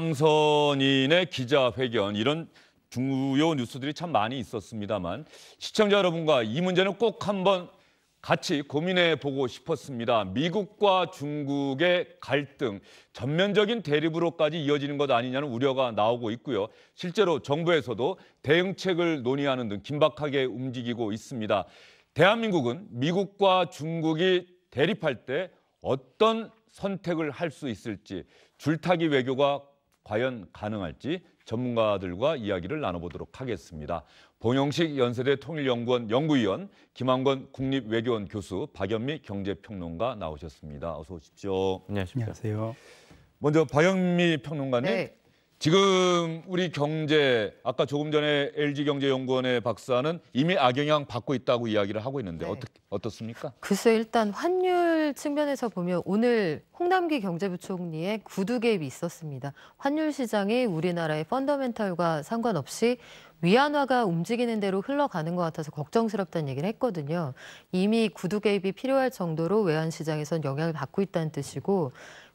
지선인의 기자회견 이런 중요 뉴스들이 참 많이 있었습니다만 시청자 여러분과 이 문제는 꼭 한번 같이 고민해 보고 싶었습니다. 미국과 중국의 갈등, 전면적인 대립으로까지 이어지는 것 아니냐는 우려가 나오고 있고요. 실제로 정부에서도 대응책을 논의하는 등 긴박하게 움직이고 있습니다. 대한민국은 미국과 중국이 대립할 때 어떤 선택을 할 수 있을지 줄타기 외교가 과연 가능할지 전문가들과 이야기를 나눠보도록 하겠습니다. 봉영식 연세대 통일연구원 연구위원, 김한권 국립외교원 교수, 박연미 경제평론가 나오셨습니다. 어서 오십시오. 안녕하십니까. 안녕하세요. 먼저 박영미 평론가님, 네. 지금 우리 경제 아까 조금 전에 LG 경제연구원의 박사는 이미 악영향 받고 있다고 이야기를 하고 있는데 네. 어떻 어떻습니까? 글쎄 일단 환율 측면에서 보면 오늘 홍남기 경제부총리의 구두 개입이 있었습니다. 환율 시장이 우리나라의 펀더멘털과 상관없이 위안화가 움직이는 대로 흘러가는 것 같아서 걱정스럽다는 얘기를 했거든요. 이미 구두 개입이 필요할 정도로 외환 시장에선 영향을 받고 있다는 뜻이고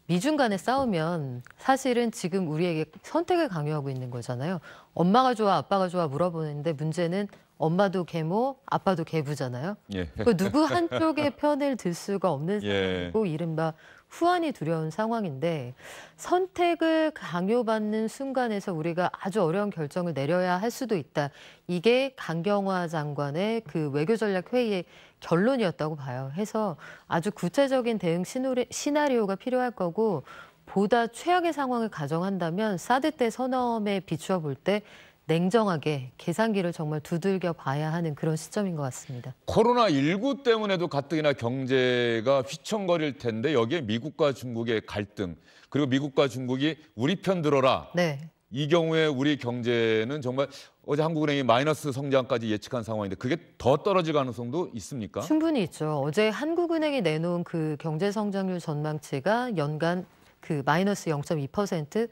미중 간에 싸우면 사실은 지금 우리에게 선택을 강요하고 있는 거잖아요. 엄마가 좋아, 아빠가 좋아 물어보는데 문제는 엄마도 계모, 아빠도 계부잖아요. 예. 그 누구 한쪽의 편을 들 수가 없는 예. 상황이고 예. 이른바 후안이 두려운 상황인데 선택을 강요받는 순간에서 우리가 아주 어려운 결정을 내려야 할 수도 있다. 이게 강경화 장관의 그 외교 전략 회의의 결론이었다고 봐요. 해서 아주 구체적인 대응 시나리오가 필요할 거고 보다 최악의 상황을 가정한다면 사드 때 선언에 비추어 볼때 냉정하게 계산기를 정말 두들겨 봐야 하는 그런 시점인 것 같습니다. 코로나19 때문에도 가뜩이나 경제가 휘청거릴 텐데 여기에 미국과 중국의 갈등 그리고 미국과 중국이 우리 편 들어라. 네. 이 경우에 우리 경제는 정말 어제 한국은행이 마이너스 성장까지 예측한 상황인데 그게 더 떨어질 가능성도 있습니까? 충분히 있죠. 어제 한국은행이 내놓은 그 경제 성장률 전망치가 연간 그 마이너스 0.2%,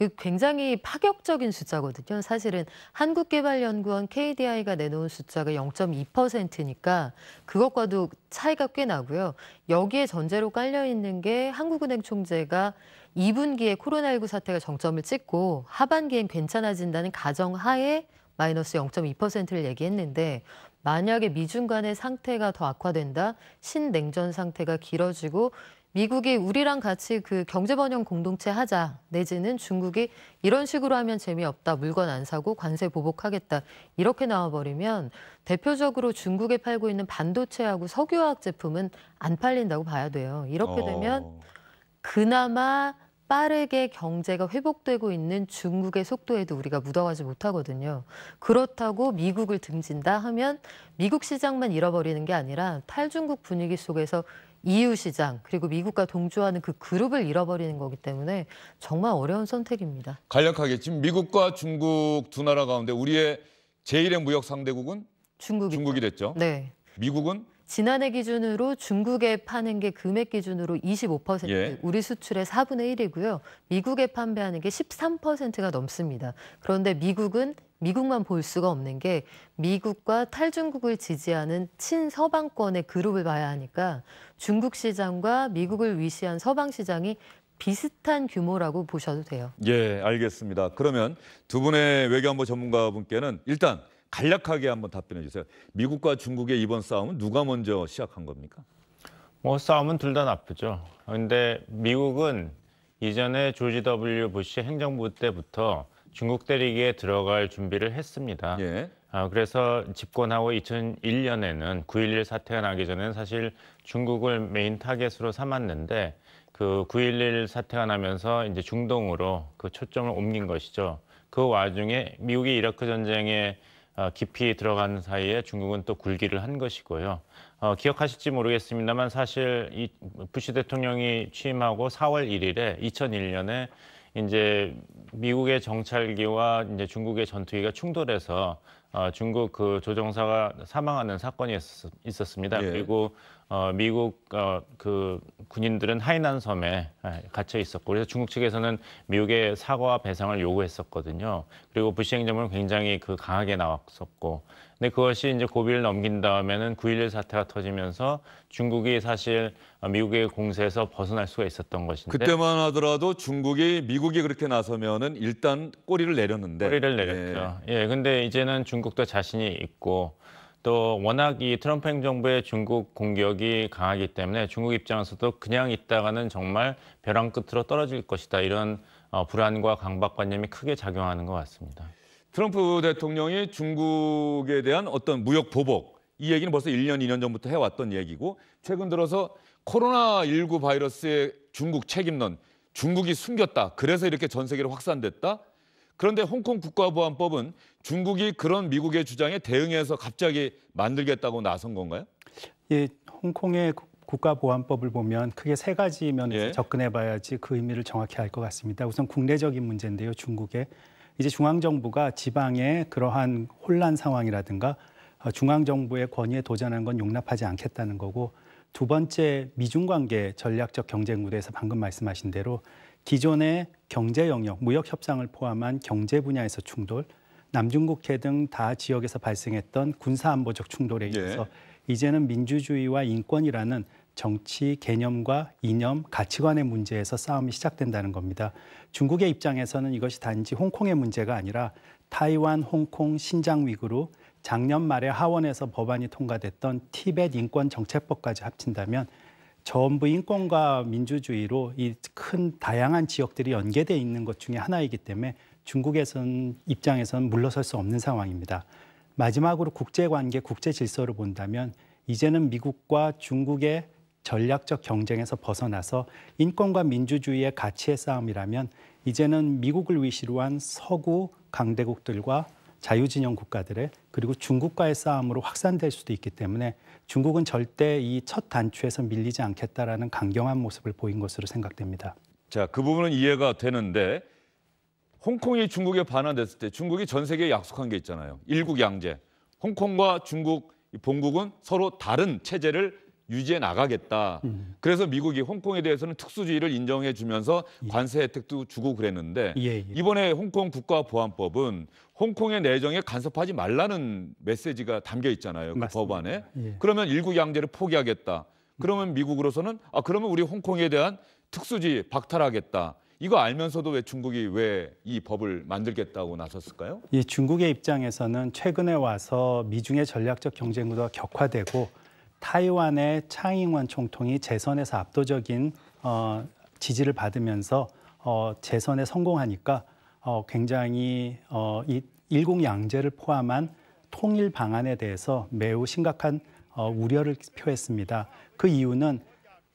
그 굉장히 파격적인 숫자거든요. 사실은 한국개발연구원 KDI가 내놓은 숫자가 0.2%니까 그것과도 차이가 꽤 나고요. 여기에 전제로 깔려 있는 게 한국은행 총재가 2분기에 코로나19 사태가 정점을 찍고 하반기엔 괜찮아진다는 가정 하에 마이너스 0.2%를 얘기했는데 만약에 미중 간의 상태가 더 악화된다, 신냉전 상태가 길어지고 미국이 우리랑 같이 그 경제번영 공동체 하자 내지는 중국이 이런 식으로 하면 재미없다 물건 안 사고 관세 보복하겠다 이렇게 나와버리면 대표적으로 중국에 팔고 있는 반도체하고 석유화학 제품은 안 팔린다고 봐야 돼요. 이렇게 되면 어. 그나마 빠르게 경제가 회복되고 있는 중국의 속도에도 우리가 묻어가지 못하거든요. 그렇다고 미국을 등진다 하면 미국 시장만 잃어버리는 게 아니라 탈중국 분위기 속에서 EU 시장 그리고 미국과 동조하는 그 그룹을 잃어버리는 거기 때문에 정말 어려운 선택입니다. 간략하게 지금 미국과 중국 두 나라 가운데 우리의 제1의 무역 상대국은 중국이, 중국이 됐죠. 네. 미국은 지난해 기준으로 중국에 파는 게 금액 기준으로 25%, 예. 우리 수출의 4분의 1이고요. 미국에 판매하는 게 13%가 넘습니다. 그런데 미국은 미국만 볼 수가 없는 게 미국과 탈중국을 지지하는 친서방권의 그룹을 봐야 하니까 중국 시장과 미국을 위시한 서방 시장이 비슷한 규모라고 보셔도 돼요. 예, 알겠습니다. 그러면 두 분의 외교안보 전문가분께는 일단 간략하게 한번 답변해 주세요. 미국과 중국의 이번 싸움은 누가 먼저 시작한 겁니까? 뭐 싸움은 둘 다 나쁘죠. 그데 미국은 이전에 조지 W 부시 행정부 때부터 중국 대륙에 들어갈 준비를 했습니다. 예. 아, 그래서 집권하고 2001년에는 9.11 사태가 나기 전에는 사실 중국을 메인 타겟으로 삼았는데 그 9.11 사태가 나면서 이제 중동으로 그 초점을 옮긴 것이죠. 그 와중에 미국이 이라크 전쟁에 어, 깊이 들어간 사이에 중국은 또 굴기를 한 것이고요. 어, 기억하실지 모르겠습니다만 사실 이 부시 대통령이 취임하고 4월 1일에 2001년에 이제 미국의 정찰기와 이제 중국의 전투기가 충돌해서 어, 중국 그 조종사가 사망하는 사건이 있었, 습니다 예. 그리고 어, 미국 어, 그 군인들은 하이난 섬에 예, 갇혀 있었고 그래서 중국 측에서는 미국의 사과와 배상을 요구했었거든요. 그리고 부시 행정부는 굉장히 그 강하게 나왔었고 근데 그것이 이제 고비를 넘긴 다음에는 9.11 사태가 터지면서 중국이 사실 미국의 공세에서 벗어날 수가 있었던 것인데 그때만 하더라도 중국이 미국이 그렇게 나서면은 일단 꼬리를 내렸는데 꼬리를 예. 내렸죠. 예. 예 근데 이제는 중국도 자신이 있고 또 워낙 이 트럼프 행정부의 중국 공격이 강하기 때문에 중국 입장에서도 그냥 있다가는 정말 벼랑 끝으로 떨어질 것이다 이런 어, 불안과 강박관념이 크게 작용하는 것 같습니다. 트럼프 대통령이 중국에 대한 어떤 무역 보복 이 얘기는 벌써 1년, 2년 전부터 해왔던 얘기고 최근 들어서 코로나19 바이러스의 중국 책임론 중국이 숨겼다. 그래서 이렇게 전 세계로 확산됐다. 그런데 홍콩 국가보안법은 중국이 그런 미국의 주장에 대응해서 갑자기 만들겠다고 나선 건가요? 예, 홍콩의 국가보안법을 보면 크게 세 가지 면에서 예. 접근해 봐야지 그 의미를 정확히 알 것 같습니다. 우선 국내적인 문제인데요. 중국의 이제 중앙정부가 지방의 그러한 혼란 상황이라든가 어, 중앙정부의 권위에 도전하는 건 용납하지 않겠다는 거고 두 번째 미중 관계 전략적 경쟁 무대에서 방금 말씀하신 대로 기존의 경제 영역, 무역 협상을 포함한 경제 분야에서 충돌, 남중국해 등 다 지역에서 발생했던 군사 안보적 충돌에 있어서 예. 이제는 민주주의와 인권이라는 정치 개념과 이념, 가치관의 문제에서 싸움이 시작된다는 겁니다. 중국의 입장에서는 이것이 단지 홍콩의 문제가 아니라 타이완, 홍콩, 신장 위구르, 작년 말에 하원에서 법안이 통과됐던 티벳 인권 정책법까지 합친다면 전부 인권과 민주주의로 이 큰 다양한 지역들이 연계돼 있는 것 중에 하나이기 때문에 중국에선 입장에선 물러설 수 없는 상황입니다. 마지막으로 국제 관계, 국제 질서를 본다면 이제는 미국과 중국의 전략적 경쟁에서 벗어나서 인권과 민주주의의 가치의 싸움이라면 이제는 미국을 위시로 한 서구 강대국들과 자유진영 국가들의 그리고 중국과의 싸움으로 확산될 수도 있기 때문에 중국은 절대 이 첫 단추에서 밀리지 않겠다라는 강경한 모습을 보인 것으로 생각됩니다. 자, 그 부분은 이해가 되는데 홍콩이 중국에 반환됐을 때 중국이 전 세계에 약속한 게 있잖아요. 일국 양제. 홍콩과 중국 본국은 서로 다른 체제를 유지해 나가겠다. 음. 그래서 미국이 홍콩에 대해서는 특수주의를 인정해 주면서 예. 관세 혜택도 주고 그랬는데 예, 예. 이번에 홍콩 국가보안법은 홍콩의 내정에 간섭하지 말라는 메시지가 담겨 있잖아요. 그 법안에. 예. 그러면 일국 양제를 포기하겠다. 그러면 미국으로서는 아 그러면 우리 홍콩에 대한 특수지 박탈하겠다. 이거 알면서도 왜 중국이 왜 이 법을 만들겠다고 나섰을까요? 예, 중국의 입장에서는 최근에 와서 미중의 전략적 경쟁보다 격화되고 타이완의 차잉원 총통이 재선에서 압도적인 어, 지지를 받으면서 어, 재선에 성공하니까 어, 굉장히 어, 이 일공양제를 포함한 통일 방안에 대해서 매우 심각한 어, 우려를 표했습니다. 그 이유는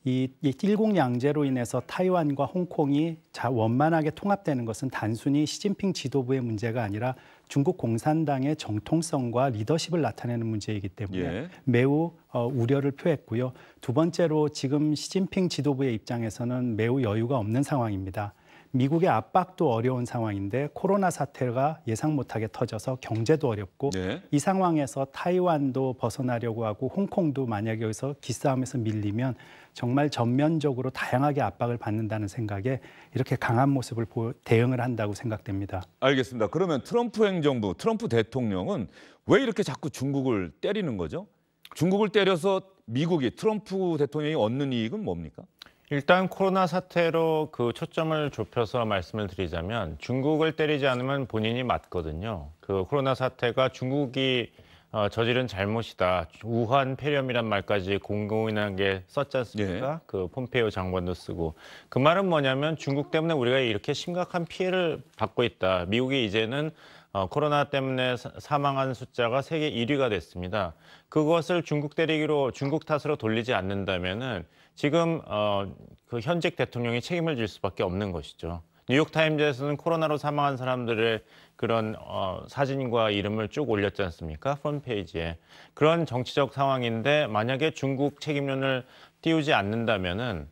이, 이 일공양제로 인해서 타이완과 홍콩이 자 원만하게 통합되는 것은 단순히 시진핑 지도부의 문제가 아니라 중국 공산당의 정통성과 리더십을 나타내는 문제이기 때문에 예. 매우 어, 우려를 표했고요. 두 번째로 지금 시진핑 지도부의 입장에서는 매우 여유가 없는 상황입니다. 미국의 압박도 어려운 상황인데 코로나 사태가 예상 못하게 터져서 경제도 어렵고 네. 이 상황에서 타이완도 벗어나려고 하고 홍콩도 만약에 여기서 기싸움에서 밀리면 정말 전면적으로 다양하게 압박을 받는다는 생각에 이렇게 강한 모습을 보, 대응을 한다고 생각됩니다. 알겠습니다. 그러면 트럼프 행정부, 트럼프 대통령은 왜 이렇게 자꾸 중국을 때리는 거죠? 중국을 때려서 미국이 트럼프 대통령이 얻는 이익은 뭡니까? 일단 코로나 사태로 그 초점을 좁혀서 말씀을 드리자면 중국을 때리지 않으면 본인이 맞거든요. 그 코로나 사태가 중국이 어, 저지른 잘못이다. 우한 폐렴이란 말까지 공공연하게 썼지 않습니까? 네. 그 폼페이오 장관도 쓰고. 그 말은 뭐냐면 중국 때문에 우리가 이렇게 심각한 피해를 받고 있다. 미국이 이제는 어, 코로나 때문에 사망한 숫자가 세계 1위가 됐습니다. 그것을 중국 때리기로 중국 탓으로 돌리지 않는다면은 지금 어, 그 현직 대통령이 책임을 질 수밖에 없는 것이죠. 뉴욕타임즈에서는 코로나로 사망한 사람들의 그런 어, 사진과 이름을 쭉 올렸지 않습니까? 프페이지에 그런 정치적 상황인데 만약에 중국 책임론을 띄우지 않는다면은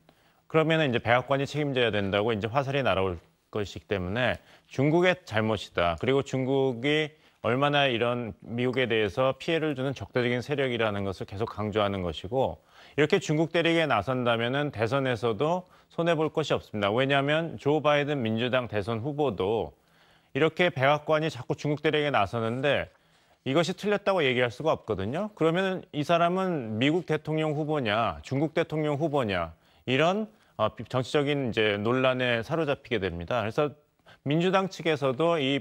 그러면 이제 백악관이 책임져야 된다고 이제 화살이 날아올 것이기 때문에 중국의 잘못이다. 그리고 중국이 얼마나 이런 미국에 대해서 피해를 주는 적대적인 세력이라는 것을 계속 강조하는 것이고 이렇게 중국 대리에 나선다면 은 대선에서도 손해볼 것이 없습니다. 왜냐하면 조 바이든 민주당 대선 후보도 이렇게 백악관이 자꾸 중국 대리에 나서는데 이것이 틀렸다고 얘기할 수가 없거든요. 그러면 이 사람은 미국 대통령 후보냐, 중국 대통령 후보냐 이런 어, 정치적인 이제 논란에 사로잡히게 됩니다. 그래서 민주당 측에서도 이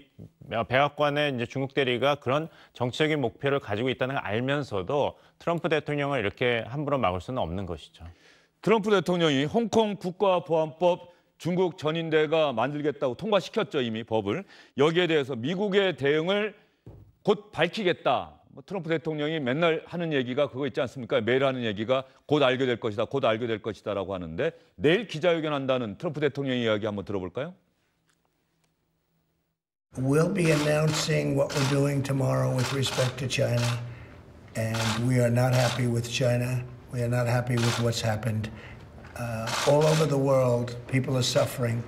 백악관의 이제 중국 대리가 그런 정치적인 목표를 가지고 있다는 걸 알면서도 트럼프 대통령을 이렇게 함부로 막을 수는 없는 것이죠. 트럼프 대통령이 홍콩 국가보안법 중국 전인대가 만들겠다고 통과시켰죠 이미 법을 여기에 대해서 미국의 대응을 곧 밝히겠다. 뭐 트럼프 대통령이 맨날 하는 얘기가 그거 있지 않습니까? 매일 하는 얘기가 곧 알게 될 것이다, 곧 알게 될 것이다라고 하는데 내일 기자회견 한다는 트럼프 대통령 이야기 한번 들어볼까요? We'll be announcing what we're doing tomorrow with respect to China, and we are not happy with China. We are not happy with what's happened. Uh, all over the world, people are suffering.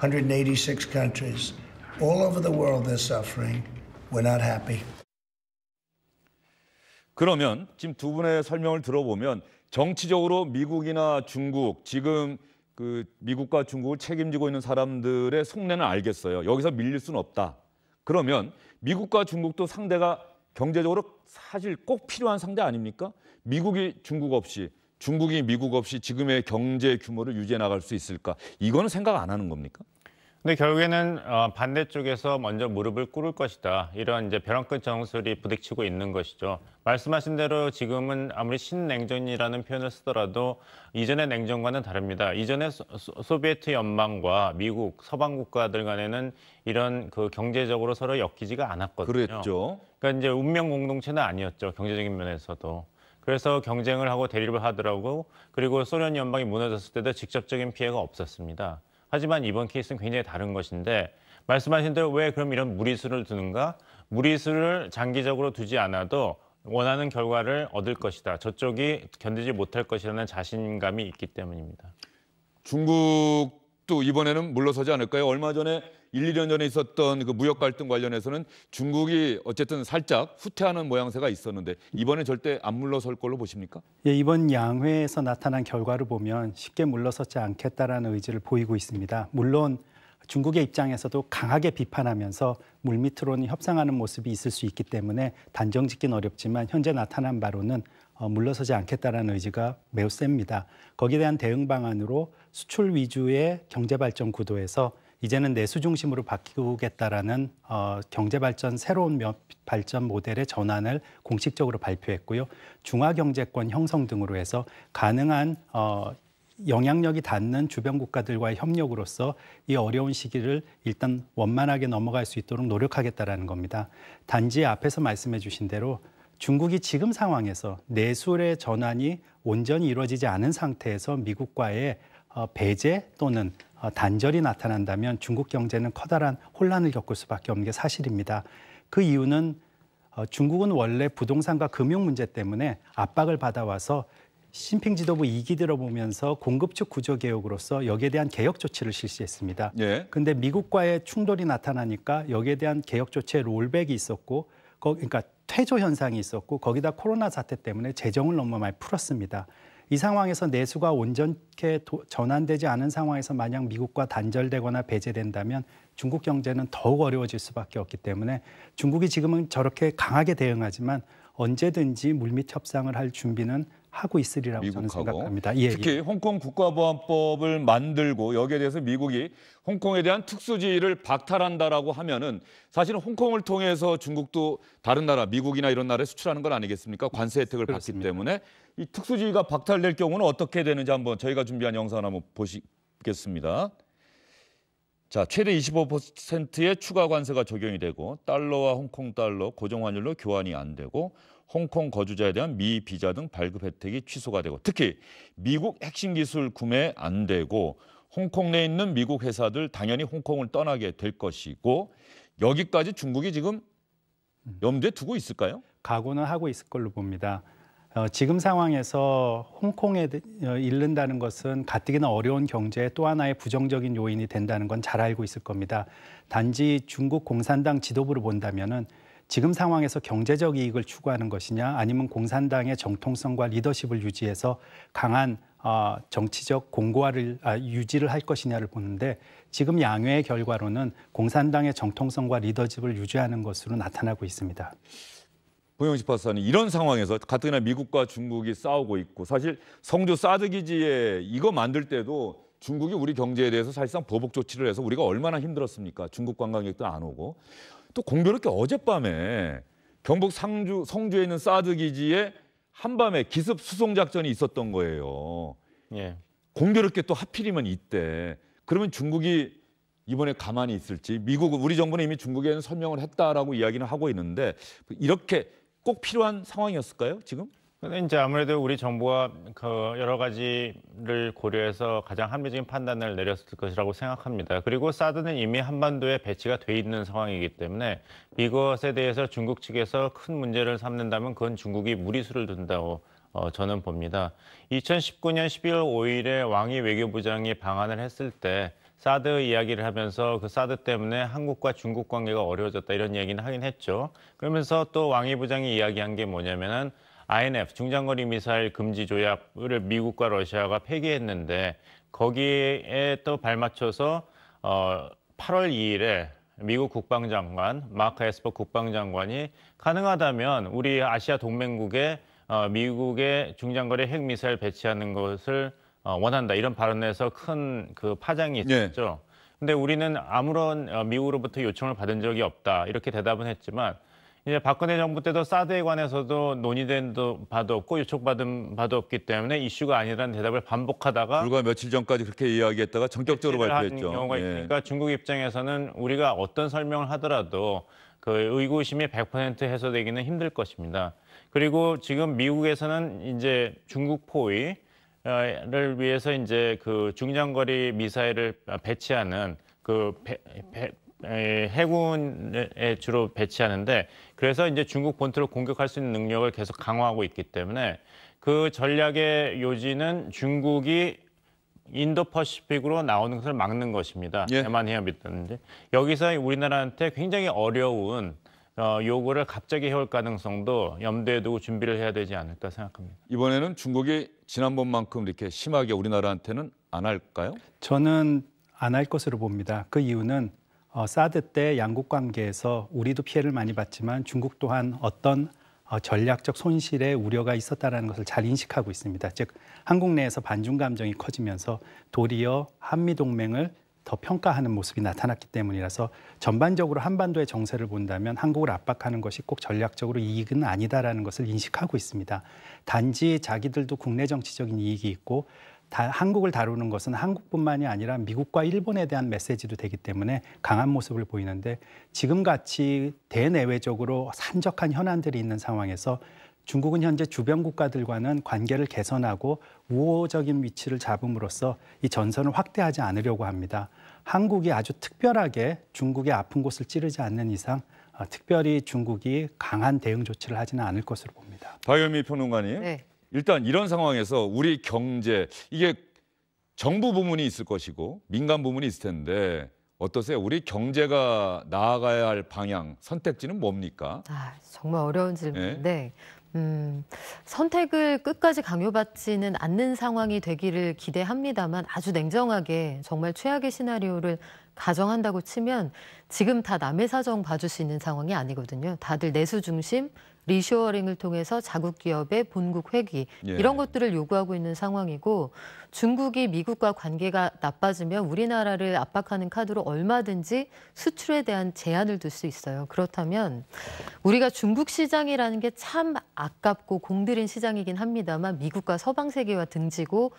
186 countries. All over the world, they're suffering. We're not happy. 그러면 지금 두 분의 설명을 들어보면 정치적으로 미국이나 중국 지금 그 미국과 중국을 책임지고 있는 사람들의 속내는 알겠어요. 여기서 밀릴 수는 없다. 그러면 미국과 중국도 상대가 경제적으로 사실 꼭 필요한 상대 아닙니까? 미국이 중국 없이 중국이 미국 없이 지금의 경제 규모를 유지해 나갈 수 있을까? 이거는 생각 안 하는 겁니까? 근데 결국에는 어, 반대쪽에서 먼저 무릎을 꿇을 것이다. 이런 이제 벼랑끝 정설이 부딪치고 있는 것이죠. 말씀하신 대로 지금은 아무리 신냉전이라는 표현을 쓰더라도 이전의 냉전과는 다릅니다. 이전의 소, 비에트 연방과 미국, 서방 국가들 간에는 이런 그 경제적으로 서로 엮이지가 않았거든요. 그랬죠. 그러니까 이제 운명 공동체는 아니었죠. 경제적인 면에서도. 그래서 경쟁을 하고 대립을 하더라고 그리고 소련 연방이 무너졌을 때도 직접적인 피해가 없었습니다. 하지만 이번 케이스는 굉장히 다른 것인데 말씀하신 대로 왜 그럼 이런 무리수를 두는가? 무리수를 장기적으로 두지 않아도 원하는 결과를 얻을 것이다. 저쪽이 견디지 못할 것이라는 자신감이 있기 때문입니다. 중국도 이번에는 물러서지 않을까요? 얼마 전에 일, 이년 전에 있었던 그 무역 갈등 관련해서는 중국이 어쨌든 살짝 후퇴하는 모양새가 있었는데 이번에 절대 안 물러설 걸로 보십니까? 예, 이번 양회에서 나타난 결과를 보면 쉽게 물러서지 않겠다라는 의지를 보이고 있습니다. 물론 중국의 입장에서도 강하게 비판하면서 물밑으로는 협상하는 모습이 있을 수 있기 때문에 단정 짓긴 어렵지만 현재 나타난 바로는 어, 물러서지 않겠다라는 의지가 매우 셉니다. 거기에 대한 대응 방안으로 수출 위주의 경제 발전 구도에서 이제는 내수 중심으로 바뀌겠다라는 어, 경제 발전 새로운 발전 모델의 전환을 공식적으로 발표했고요. 중화 경제권 형성 등으로 해서 가능한 어, 영향력이 닿는 주변 국가들과의 협력으로서 이 어려운 시기를 일단 원만하게 넘어갈 수 있도록 노력하겠다라는 겁니다. 단지 앞에서 말씀해 주신 대로 중국이 지금 상황에서 내수의 전환이 온전히 이루어지지 않은 상태에서 미국과의 어, 배제 또는 어, 단절이 나타난다면 중국 경제는 커다란 혼란을 겪을 수밖에 없는 게 사실입니다. 그 이유는 어, 중국은 원래 부동산과 금융 문제 때문에 압박을 받아와서 신핑 지도부 이기 들어보면서 공급축 구조 개혁으로서 여기에 대한 개혁 조치를 실시했습니다. 예. 근데 미국과의 충돌이 나타나니까 여기에 대한 개혁 조치의 롤백이 있었고 거, 그러니까 퇴조 현상이 있었고 거기다 코로나 사태 때문에 재정을 너무 많이 풀었습니다. 이 상황에서 내수가 온전케 전환되지 않은 상황에서 만약 미국과 단절되거나 배제된다면 중국 경제는 더욱 어려워질 수밖에 없기 때문에 중국이 지금은 저렇게 강하게 대응하지만 언제든지 물밑 협상을 할 준비는 하고 있으리라고 미국하고. 저는 생각합니다. 예, 예. 특히 예. 홍콩 국가보안법을 만들고 여기에 대해서 미국이 홍콩에 대한 특수지위를 박탈한다라고 하면은 사실은 홍콩을 통해서 중국도 다른 나라, 미국이나 이런 나라에 수출하는 건 아니겠습니까? 관세 혜택을 그렇습니다. 받기 때문에 이 특수지위가 박탈될 경우는 어떻게 되는지 한번 저희가 준비한 영상 한번 보시겠습니다. 자, 최대 25%의 추가 관세가 적용이 되고 달러와 홍콩 달러 고정 환율로 교환이 안 되고 홍콩 거주자에 대한 미 비자 등 발급 혜택이 취소가 되고 특히 미국 핵심 기술 구매 안 되고 홍콩 내에 있는 미국 회사들 당연히 홍콩을 떠나게 될 것이고 여기까지 중국이 지금 음. 염두에 두고 있을까요? 각오는 하고 있을 걸로 봅니다. 어, 지금 상황에서 홍콩에 어, 잃는다는 것은 가뜩이나 어려운 경제의 또 하나의 부정적인 요인이 된다는 건 잘 알고 있을 겁니다. 단지 중국 공산당 지도부를 본다면은 지금 상황에서 경제적 이익을 추구하는 것이냐 아니면 공산당의 정통성과 리더십을 유지해서 강한 어, 정치적 공고화를 아, 유지를 할 것이냐를 보는데 지금 양회의 결과로는 공산당의 정통성과 리더십을 유지하는 것으로 나타나고 있습니다. 보영식 박사님 이런 상황에서 가뜩이나 미국과 중국이 싸우고 있고 사실 성주 사드 기지에 이거 만들 때도 중국이 우리 경제에 대해서 사실상 보복 조치를 해서 우리가 얼마나 힘들었습니까? 중국 관광객도 안 오고 또 공교롭게 어젯밤에 경북 상주 성주에 있는 사드 기지에 한밤에 기습 수송 작전이 있었던 거예요. 예. 공교롭게 또 하필이면 이때 그러면 중국이 이번에 가만히 있을지 미국 우리 정부는 이미 중국에는 설명을 했다라고 이야기는 하고 있는데 이렇게 꼭 필요한 상황이었을까요 지금? 근데 이제 아무래도 우리 정부가 그 여러 가지를 고려해서 가장 합리적인 판단을 내렸을 것이라고 생각합니다. 그리고 사드는 이미 한반도에 배치가 돼 있는 상황이기 때문에 이것에 대해서 중국 측에서 큰 문제를 삼는다면 그건 중국이 무리수를 둔다고 어, 저는 봅니다. 2019년 12월 5일에 왕이 외교부장이 방한을 했을 때 사드 이야기를 하면서 그 사드 때문에 한국과 중국 관계가 어려워졌다 이런 얘기는 하긴 했죠. 그러면서 또 왕이 부장이 이야기한 게 뭐냐면은 INF 중장거리 미사일 금지 조약을 미국과 러시아가 폐기했는데 거기에 또 발맞춰서 어, 8월 2일에 미국 국방장관 마크 에스퍼 국방장관이 가능하다면 우리 아시아 동맹국에 어, 미국의 중장거리 핵미사일 배치하는 것을 어, 원한다 이런 발언에서 큰 그 파장이 예. 있었죠. 네. 근데 우리는 아무런 어, 미국으로부터 요청을 받은 적이 없다 이렇게 대답은 했지만 이제 박근혜 정부 때도 사드에 관해서도 논의된 바도 없고 요청받은 바도 없기 때문에 이슈가 아니라는 대답을 반복하다가 불과 며칠 전까지 그렇게 이야기했다가 전격적으로 발표했죠. 경우가 예. 있으니까 예. 중국 입장에서는 우리가 어떤 설명을 하더라도 그 의구심이 100% 해소되기는 힘들 것입니다. 그리고 지금 미국에서는 이제 중국 포위 어, 를 위해서 이제 그 중장거리 미사일을 배치하는 그 배, 배, 해군에 주로 배치하는데 그래서 이제 중국 본토를 공격할 수 있는 능력을 계속 강화하고 있기 때문에 그 전략의 요지는 중국이 인도퍼시픽으로 나오는 것을 막는 것입니다. 예. 대만 해협이든지 여기서 우리나라한테 굉장히 어려운 어, 요구를 갑자기 해올 가능성도 염두에 두고 준비를 해야 되지 않을까 생각합니다. 이번에는 중국이 지난번만큼 이렇게 심하게 우리나라한테는 안 할까요? 저는 안 할 것으로 봅니다. 그 이유는 어, 사드 때 양국 관계에서 우리도 피해를 많이 봤지만 중국 또한 어떤 어, 전략적 손실에 우려가 있었다라는 것을 잘 인식하고 있습니다. 즉 한국 내에서 반중 감정이 커지면서 도리어 한미 동맹을 더 평가하는 모습이 나타났기 때문이라서 전반적으로 한반도의 정세를 본다면 한국을 압박하는 것이 꼭 전략적으로 이익은 아니다라는 것을 인식하고 있습니다. 단지 자기들도 국내 정치적인 이익이 있고 다 한국을 다루는 것은 한국뿐만이 아니라 미국과 일본에 대한 메시지도 되기 때문에 강한 모습을 보이는데 지금 같이 대내외적으로 산적한 현안들이 있는 상황에서 중국은 현재 주변 국가들과는 관계를 개선하고 우호적인 위치를 잡음으로써 이 전선을 확대하지 않으려고 합니다. 한국이 아주 특별하게 중국의 아픈 곳을 찌르지 않는 이상 어, 특별히 중국이 강한 대응 조치를 하지는 않을 것으로 봅니다. 박현미 평론가님. 네. 일단 이런 상황에서 우리 경제 이게 정부 부문이 있을 것이고 민간 부문이 있을 텐데 어떠세요? 우리 경제가 나아가야 할 방향 선택지는 뭡니까? 아, 정말 어려운 질문인데 네? 음, 선택을 끝까지 강요받지는 않는 상황이 되기를 기대합니다만 아주 냉정하게 정말 최악의 시나리오를 가정한다고 치면 지금 다 남의 사정 봐주시는 상황이 아니거든요. 다들 내수 중심 리쇼어링을 통해서 자국 기업의 본국 회귀 예. 이런 것들을 요구하고 있는 상황이고 중국이 미국과 관계가 나빠지면 우리나라를 압박하는 카드로 얼마든지 수출에 대한 제한을 둘 수 있어요. 그렇다면 우리가 중국 시장이라는 게 참 아깝고 공들인 시장이긴 합니다만 미국과 서방 세계와 등지고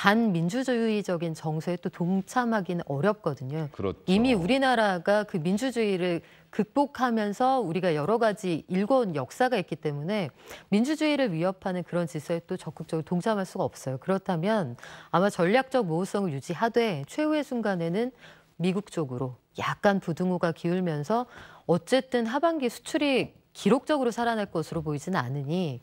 반민주주의적인 정서에 또 동참하기는 어렵거든요. 그렇죠. 이미 우리나라가 그 민주주의를 극복하면서 우리가 여러 가지 일궈온 역사가 있기 때문에 민주주의를 위협하는 그런 질서에 또 적극적으로 동참할 수가 없어요. 그렇다면 아마 전략적 모호성을 유지하되 최후의 순간에는 미국 쪽으로 약간 부등호가 기울면서 어쨌든 하반기 수출이 기록적으로 살아날 것으로 보이지는 않으니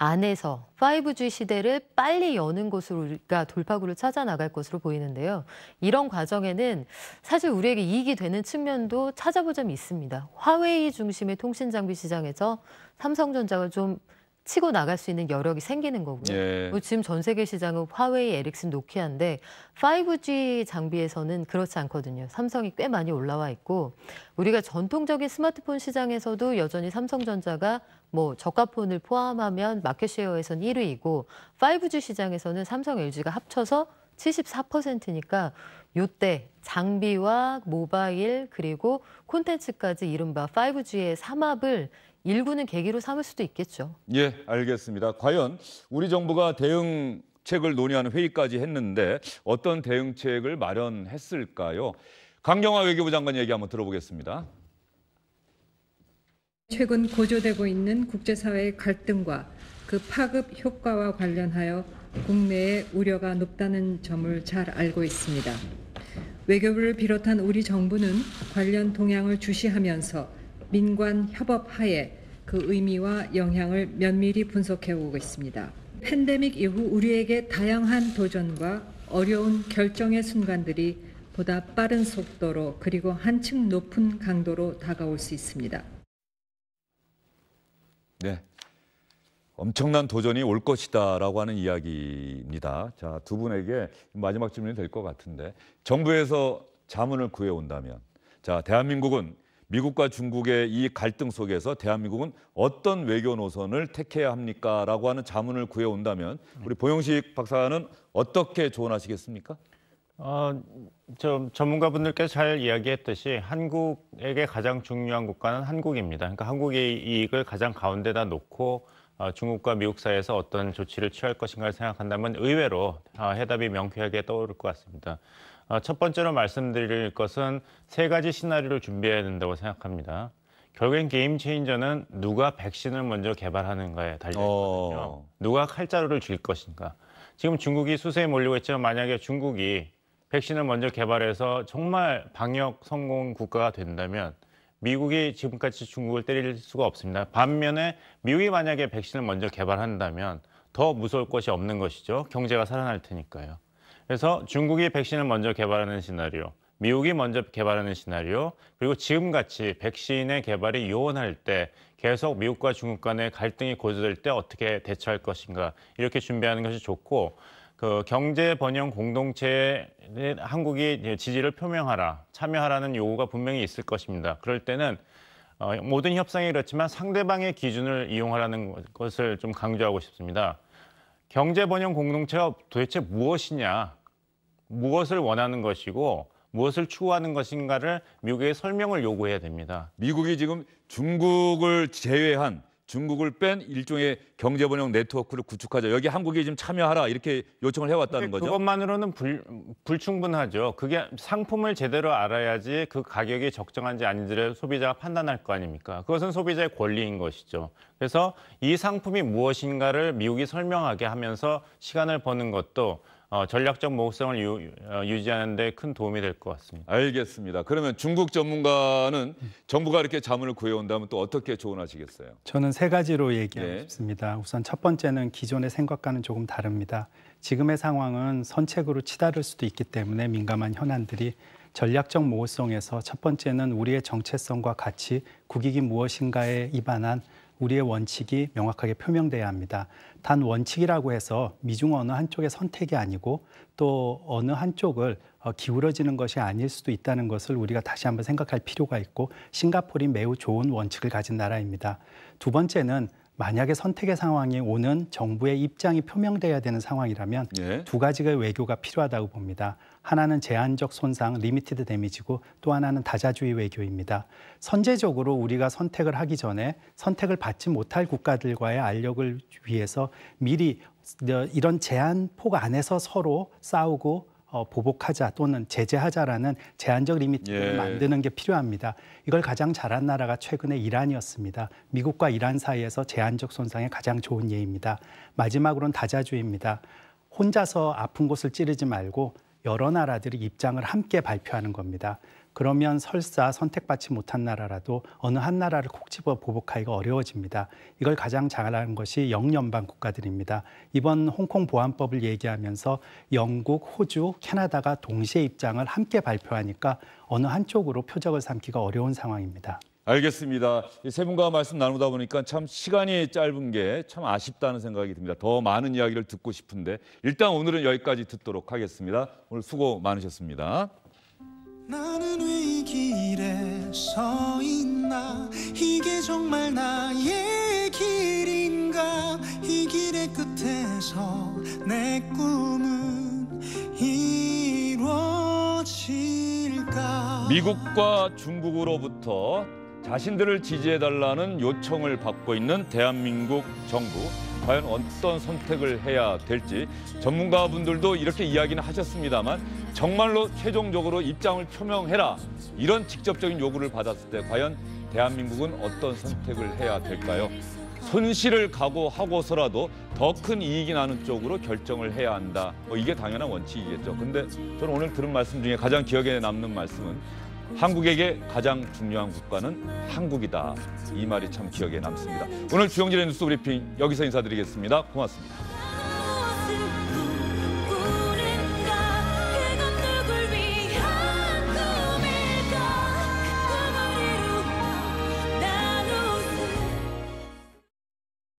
안에서 5G 시대를 빨리 여는 곳으로 우리가 돌파구를 찾아 나갈 것으로 보이는데요. 이런 과정에는 사실 우리에게 이익이 되는 측면도 찾아보자면 있습니다. 화웨이 중심의 통신 장비 시장에서 삼성전자가 좀 치고 나갈 수 있는 여력이 생기는 거고요. 예. 지금 전 세계 시장은 화웨이, 에릭슨, 노키아인데 5G 장비에서는 그렇지 않거든요. 삼성이 꽤 많이 올라와 있고 우리가 전통적인 스마트폰 시장에서도 여전히 삼성전자가 뭐 저가폰을 포함하면 마켓쉐어에서는 1위이고 5G 시장에서는 삼성, LG가 합쳐서 74%니까 요때 장비와 모바일 그리고 콘텐츠까지 이른바 5G의 삼합을 일구는 계기로 삼을 수도 있겠죠. 예, 알겠습니다. 과연 우리 정부가 대응책을 논의하는 회의까지 했는데 어떤 대응책을 마련했을까요? 강경화 외교부 장관 얘기 한번 들어보겠습니다. 최근 고조되고 있는 국제사회의 갈등과 그 파급 효과와 관련하여 국내에 우려가 높다는 점을 잘 알고 있습니다. 외교부를 비롯한 우리 정부는 관련 동향을 주시하면서 민관 협업 하에 그 의미와 영향을 면밀히 분석해 오고 있습니다. 팬데믹 이후 우리에게 다양한 도전과 어려운 결정의 순간들이 보다 빠른 속도로 그리고 한층 높은 강도로 다가올 수 있습니다. 네. 엄청난 도전이 올 것이다라고 하는 이야기입니다. 자, 두 분에게 마지막 질문이 될 것 같은데 정부에서 자문을 구해 온다면 자, 대한민국은 미국과 중국의 이 갈등 속에서 대한민국은 어떤 외교 노선을 택해야 합니까라고 하는 자문을 구해 온다면 우리 보영식 박사는 어떻게 조언하시겠습니까? 어, 저, 전문가분들께잘 이야기했듯이 한국에게 가장 중요한 국가는 한국입니다. 그러니까 한국의 이익을 가장 가운데다 놓고 어, 중국과 미국 사이에서 어떤 조치를 취할 것인가를 생각한다면 의외로 어, 해답이 명쾌하게 떠오를 것 같습니다. 어, 첫 번째로 말씀드릴 것은 세 가지 시나리오를 준비해야 된다고 생각합니다. 결국엔 게임 체인저는 누가 백신을 먼저 개발하는가에 달려있거든요. 어. 누가 칼자루를 쥘 것인가. 지금 중국이 수세에 몰리고 있지만 만약에 중국이 백신을 먼저 개발해서 정말 방역 성공 국가가 된다면 미국이 지금까지 중국을 때릴 수가 없습니다. 반면에 미국이 만약에 백신을 먼저 개발한다면 더 무서울 것이 없는 것이죠. 경제가 살아날 테니까요. 그래서 중국이 백신을 먼저 개발하는 시나리오, 미국이 먼저 개발하는 시나리오, 그리고 지금같이 백신의 개발이 요원할 때 계속 미국과 중국 간의 갈등이 고조될 때 어떻게 대처할 것인가 이렇게 준비하는 것이 좋고 그 경제 번영 공동체에 한국이 지지를 표명하라, 참여하라는 요구가 분명히 있을 것입니다. 그럴 때는 어, 모든 협상이 그렇지만 상대방의 기준을 이용하라는 것을 좀 강조하고 싶습니다. 경제 번영 공동체가 도대체 무엇이냐, 무엇을 원하는 것이고 무엇을 추구하는 것인가를 미국에 설명을 요구해야 됩니다. 미국이 지금 중국을 제외한 중국을 뺀 일종의 경제 번영 네트워크를 구축하자. 여기 한국이 좀 참여하라 이렇게 요청을 해왔다는 거죠. 그것만으로는 불, 불충분하죠. 그게 상품을 제대로 알아야지 그 가격이 적정한지 아닌지를 소비자가 판단할 거 아닙니까? 그것은 소비자의 권리인 것이죠. 그래서 이 상품이 무엇인가를 미국이 설명하게 하면서 시간을 버는 것도 어, 전략적 모호성을 유, 어, 유지하는 데 큰 도움이 될 것 같습니다. 알겠습니다. 그러면 중국 전문가는 음. 정부가 이렇게 자문을 구해온다면 또 어떻게 조언하시겠어요? 저는 세 가지로 얘기하고 네. 싶습니다. 우선 첫 번째는 기존의 생각과는 조금 다릅니다. 지금의 상황은 선책으로 치달을 수도 있기 때문에 민감한 현안들이 전략적 모호성에서 첫 번째는 우리의 정체성과 가치, 국익이 무엇인가에 입안한 우리의 원칙이 명확하게 표명돼야 합니다. 단 원칙이라고 해서 미중 어느 한쪽의 선택이 아니고 또 어느 한쪽을 어, 기울어지는 것이 아닐 수도 있다는 것을 우리가 다시 한번 생각할 필요가 있고 싱가포르 매우 좋은 원칙을 가진 나라입니다. 두 번째는 만약에 선택의 상황이 오는 정부의 입장이 표명돼야 되는 상황이라면 예. 두 가지의 외교가 필요하다고 봅니다. 하나는 제한적 손상, 리미티드 데미지고 또 하나는 다자주의 외교입니다. 선제적으로 우리가 선택을 하기 전에 선택을 받지 못할 국가들과의 알력을 위해서 미리 어, 이런 제한폭 안에서 서로 싸우고 어, 보복하자 또는 제재하자라는 제한적 리미트를 예. 만드는 게 필요합니다. 이걸 가장 잘한 나라가 최근에 이란이었습니다. 미국과 이란 사이에서 제한적 손상에 가장 좋은 예입니다. 마지막으로는 다자주의입니다. 혼자서 아픈 곳을 찌르지 말고 여러 나라들이 입장을 함께 발표하는 겁니다. 그러면 설사 선택받지 못한 나라라도 어느 한 나라를 콕 집어 보복하기가 어려워집니다. 이걸 가장 잘하는 것이 영연방 국가들입니다. 이번 홍콩 보안법을 얘기하면서 영국, 호주, 캐나다가 동시에 입장을 함께 발표하니까 어느 한쪽으로 표적을 삼기가 어려운 상황입니다. 알겠습니다. 세 분과 말씀 나누다 보니까 참 시간이 짧은 게 참 아쉽다는 생각이 듭니다. 더 많은 이야기를 듣고 싶은데 일단 오늘은 여기까지 듣도록 하겠습니다. 오늘 수고 많으셨습니다. 나는 왜 길에 서 있나 이게 정말 나의 길인가 이 길의 끝에서 내 꿈은 이루어질까 미국과 중국으로부터 자신들을 지지해달라는 요청을 받고 있는 대한민국 정부. 과연 어떤 선택을 해야 될지 전문가분들도 이렇게 이야기는 하셨습니다만 정말로 최종적으로 입장을 표명해라 이런 직접적인 요구를 받았을 때 과연 대한민국은 어떤 선택을 해야 될까요? 손실을 각오하고서라도 더 큰 이익이 나는 쪽으로 결정을 해야 한다. 뭐 이게 당연한 원칙이겠죠. 근데 저는 오늘 들은 말씀 중에 가장 기억에 남는 말씀은 한국에게 가장 중요한 국가는 한국이다. 이 말이 참 기억에 남습니다. 오늘 주영진의 뉴스 브리핑 여기서 인사드리겠습니다. 고맙습니다.